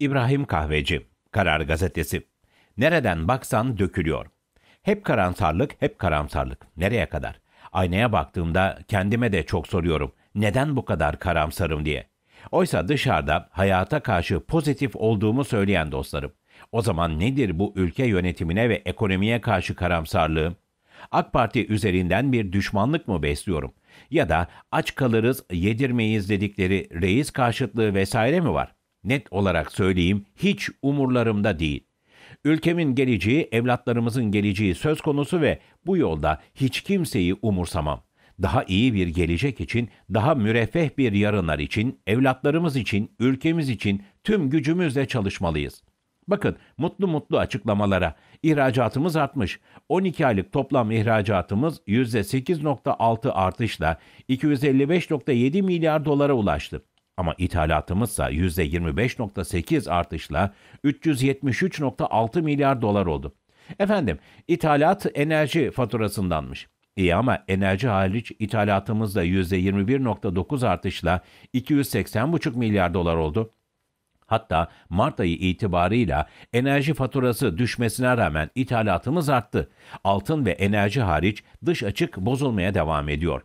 İbrahim Kahveci, Karar Gazetesi. Nereden baksan dökülüyor. Hep karamsarlık, hep karamsarlık. Nereye kadar? Aynaya baktığımda kendime de çok soruyorum. Neden bu kadar karamsarım diye. Oysa dışarıda hayata karşı pozitif olduğumu söyleyen dostlarım. O zaman nedir bu ülke yönetimine ve ekonomiye karşı karamsarlığım? AK Parti üzerinden bir düşmanlık mı besliyorum? Ya da aç kalırız, yedirmeyiz dedikleri reis karşıtlığı vesaire mi var? Net olarak söyleyeyim hiç umurlarımda değil. Ülkemin geleceği, evlatlarımızın geleceği söz konusu ve bu yolda hiç kimseyi umursamam. Daha iyi bir gelecek için, daha müreffeh bir yarınlar için, evlatlarımız için, ülkemiz için tüm gücümüzle çalışmalıyız. Bakın mutlu mutlu açıklamalara. İhracatımız artmış. 12 aylık toplam ihracatımız %8.6 artışla 255.7 milyar dolara ulaştı. Ama ithalatımızsa %25.8 artışla 373.6 milyar dolar oldu. Efendim, ithalat enerji faturasındanmış. İyi ama enerji hariç ithalatımız da %21.9 artışla 280,5 milyar dolar oldu. Hatta Mart ayı itibarıyla enerji faturası düşmesine rağmen ithalatımız arttı. Altın ve enerji hariç dış açık bozulmaya devam ediyor.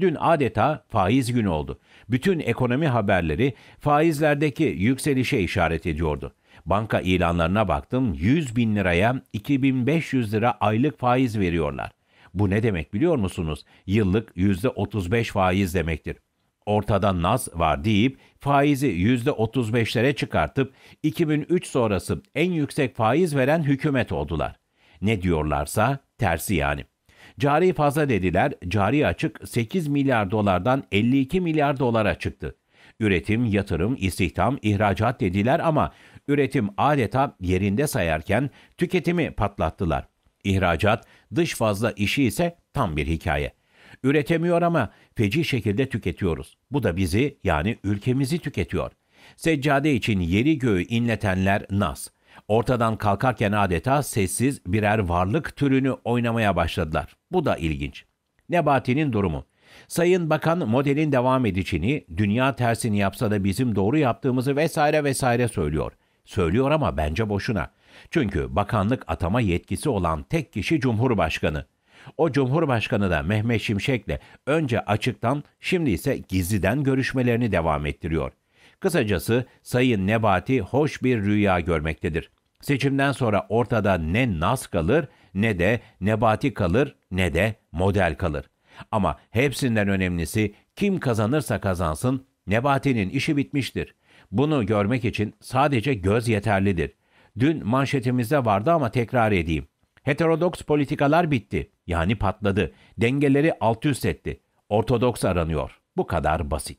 Dün adeta faiz günü oldu. Bütün ekonomi haberleri faizlerdeki yükselişe işaret ediyordu. Banka ilanlarına baktım 100 bin liraya 2500 lira aylık faiz veriyorlar. Bu ne demek biliyor musunuz? Yıllık %35 faiz demektir. Ortada naz var deyip faizi %35'lere çıkartıp 2003 sonrası en yüksek faiz veren hükümet oldular. Ne diyorlarsa tersi yani. Cari fazla dediler, cari açık 8 milyar dolardan 52 milyar dolara çıktı. Üretim, yatırım, istihdam, ihracat dediler ama üretim adeta yerinde sayarken tüketimi patlattılar. İhracat, dış fazla işi ise tam bir hikaye. Üretemiyor ama feci şekilde tüketiyoruz. Bu da bizi yani ülkemizi tüketiyor. Seccade için yeri göğü inletenler nas. Ortadan kalkarken adeta sessiz birer varlık türünü oynamaya başladılar. Bu da ilginç. Nebati'nin durumu. Sayın Bakan modelin devam edişini, dünya tersini yapsa da bizim doğru yaptığımızı vesaire vesaire söylüyor. Söylüyor ama bence boşuna. Çünkü bakanlık atama yetkisi olan tek kişi Cumhurbaşkanı. O Cumhurbaşkanı da Mehmet Şimşek'le önce açıktan şimdi ise gizliden görüşmelerini devam ettiriyor.'' Kısacası Sayın Nebati hoş bir rüya görmektedir. Seçimden sonra ortada ne Nas kalır ne de Nebati kalır ne de model kalır. Ama hepsinden önemlisi kim kazanırsa kazansın Nebati'nin işi bitmiştir. Bunu görmek için sadece göz yeterlidir. Dün manşetimizde vardı ama tekrar edeyim. Heterodoks politikalar bitti. Yani patladı. Dengeleri alt üst etti. Ortodoks aranıyor. Bu kadar basit.